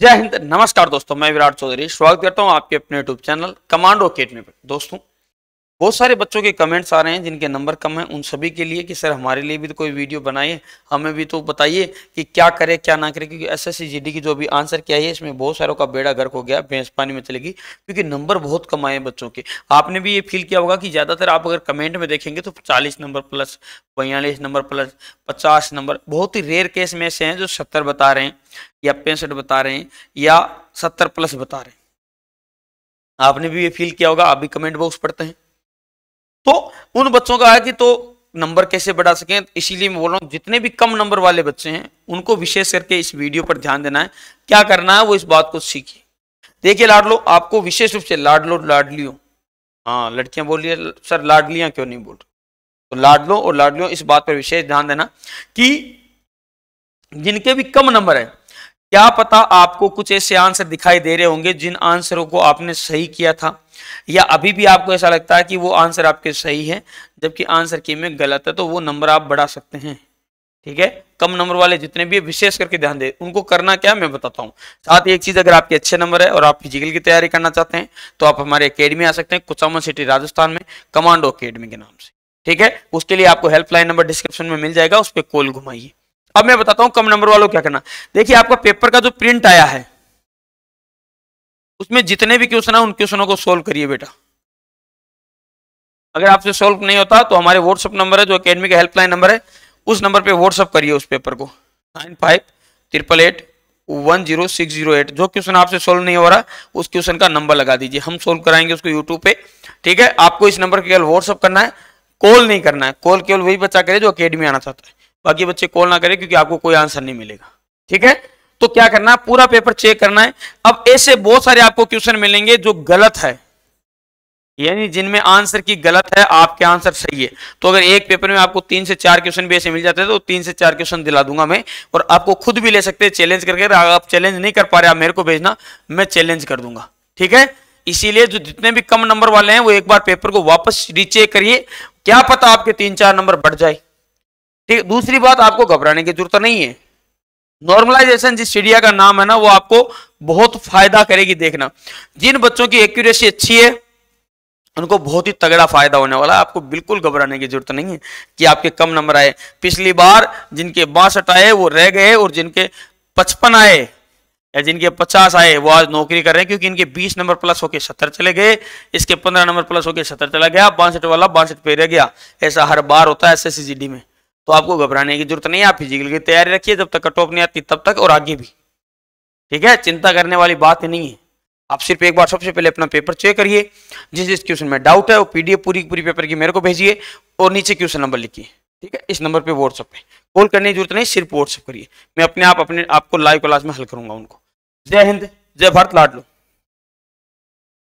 जय हिंद नमस्कार दोस्तों मैं विराट चौधरी स्वागत करता हूं आपके अपने यूट्यूब चैनल कमांडो अकेडमी पर दोस्तों बहुत सारे बच्चों के कमेंट्स आ रहे हैं जिनके नंबर कम हैं उन सभी के लिए कि सर हमारे लिए भी तो कोई वीडियो बनाइए हमें भी तो बताइए कि क्या करें क्या ना करें क्योंकि एस एस की जो भी आंसर क्या है इसमें बहुत सारों का बेड़ा गर्क हो गया भैंस पानी में चलेगी क्योंकि नंबर बहुत कम आए बच्चों के आपने भी ये फील किया होगा कि ज़्यादातर आप अगर कमेंट में देखेंगे तो चालीस नंबर प्लस बयालीस नंबर प्लस पचास नंबर बहुत ही रेयर केस में ऐसे हैं जो सत्तर बता रहे हैं या पैंसठ बता रहे हैं या सत्तर प्लस बता रहे हैं आपने भी ये फील किया होगा आप भी कमेंट बॉक्स पढ़ते हैं तो उन बच्चों का है कि तो नंबर कैसे बढ़ा सकें इसीलिए मैं बोल रहा हूं जितने भी कम नंबर वाले बच्चे हैं उनको विशेष करके इस वीडियो पर ध्यान देना है क्या करना है वो इस बात को सीखिए देखिए लाडलो आपको विशेष रूप से लाडलो लाडलियो हाँ लड़कियां बोल रही सर लाडलियां क्यों नहीं बोल तो लाडलो और लाडलियो इस बात पर विशेष ध्यान देना कि जिनके भी कम नंबर है क्या पता आपको कुछ ऐसे आंसर दिखाई दे रहे होंगे जिन आंसरों को आपने सही किया था या अभी भी आपको ऐसा लगता है कि वो आंसर आपके सही है जबकि आंसर की में गलत है तो वो नंबर आप बढ़ा सकते हैं ठीक है कम नंबर वाले जितने भी विशेष करके ध्यान दे उनको करना क्या मैं बताता हूँ साथ ही एक चीज अगर आपके अच्छे नंबर है और आप फिजिकल की तैयारी करना चाहते हैं तो आप हमारे अकेडमी आ सकते हैं कुचामन सिटी राजस्थान में कमांडो अकेडमी के नाम से ठीक है उसके लिए आपको हेल्पलाइन नंबर डिस्क्रिप्शन में मिल जाएगा उस पर कॉल घुमाइए अब मैं बताता हूँ कम नंबर वालों क्या करना देखिए आपका पेपर का जो प्रिंट आया है उसमें जितने भी क्वेश्चन है उन क्वेश्चनों को सोल्व करिए बेटा अगर आपसे सोल्व नहीं होता तो हमारे व्हाट्सअप नंबर है जो अकेडमी का हेल्पलाइन नंबर है उस नंबर पे व्हाट्सअप करिए उस पेपर को nine five triple eight one zero six zero eight जो क्वेश्चन आपसे सोल्व नहीं हो रहा उस क्वेश्चन का नंबर लगा दीजिए हम सोल्व कराएंगे उसको यूट्यूब पे ठीक है आपको इस नंबर केवल व्हाट्सअप करना है कॉल नहीं करना है कॉल केवल वही बच्चा करे जो अकेडमी आना चाहता है बाकी बच्चे कॉल ना करें क्योंकि आपको कोई आंसर नहीं मिलेगा ठीक है तो क्या करना है पूरा पेपर चेक करना है अब ऐसे बहुत सारे आपको क्वेश्चन मिलेंगे जो गलत है यानी जिनमें आंसर की गलत है आपके आंसर सही है तो अगर एक पेपर में आपको तीन से चार क्वेश्चन भी ऐसे मिल जाते हैं तो तीन से चार क्वेश्चन दिला दूंगा मैं और आपको खुद भी ले सकते हैं चैलेंज करके आप चैलेंज नहीं कर पा रहे आप मेरे को भेजना मैं चैलेंज कर दूंगा ठीक है इसीलिए जो जितने भी कम नंबर वाले हैं वो एक बार पेपर को वापस रीचेक करिए क्या पता आपके तीन चार नंबर बढ़ जाए ठीक दूसरी बात आपको घबराने की जरूरत नहीं है नॉर्मलाइजेशन जिस चिड़िया का नाम है ना वो आपको बहुत फायदा करेगी देखना जिन बच्चों की एक्यूरेसी अच्छी है उनको बहुत ही तगड़ा फायदा होने वाला है आपको बिल्कुल घबराने की जरूरत नहीं है कि आपके कम नंबर आए पिछली बार जिनके बासठ आए वो रह गए और जिनके पचपन आए या जिनके पचास आए वो आज नौकरी कर रहे हैं क्योंकि इनके बीस नंबर प्लस होके सत्तर चले गए इसके पंद्रह नंबर प्लस होके सत्तर चला गया बासठ वाला बासठ पे रह गया ऐसा हर बार होता है एस में तो आपको घबराने की जरूरत नहीं है आप फिजिकल की तैयारी रखिए जब तक कट ऑफ नहीं आती तब तक और आगे भी ठीक है चिंता करने वाली बात नहीं है आप सिर्फ एक बार सबसे पहले अपना पेपर चेक करिए जिस जिस क्वेश्चन में डाउट है वो पीडीएफ पूरी पूरी पेपर की मेरे को भेजिए और नीचे क्वेश्चन नंबर लिखिए ठीक है इस नंबर पे व्हाट्सअप पे कॉल करने की जरूरत नहीं सिर्फ व्हाट्सअप करिए मैं अपने आप अपने आपको लाइव क्लास में हल करूंगा उनको जय हिंद जय भारत लाड